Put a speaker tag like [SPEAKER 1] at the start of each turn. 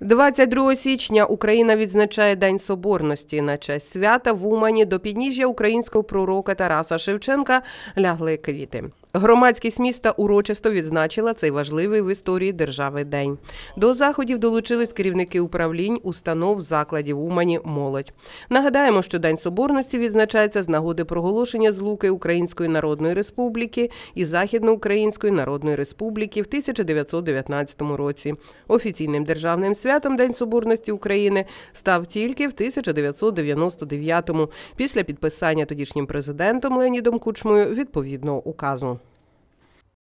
[SPEAKER 1] 22 січня Україна відзначає День Соборності на честь свята в Умані до підніжжя українського пророка Тараса Шевченка лягли квіти. Громадськість міста урочисто відзначила цей важливий в історії держави день. До заходів долучились керівники управлінь, установ, закладів Умані, молодь. Нагадаємо, що День Соборності відзначається з нагоди проголошення злуки Української Народної Республіки і Західноукраїнської Народної Республіки в 1919 році. Офіційним державним святом День Соборності України став тільки в 1999-му, після підписання тодішнім президентом Леонідом Кучмою відповідного указу.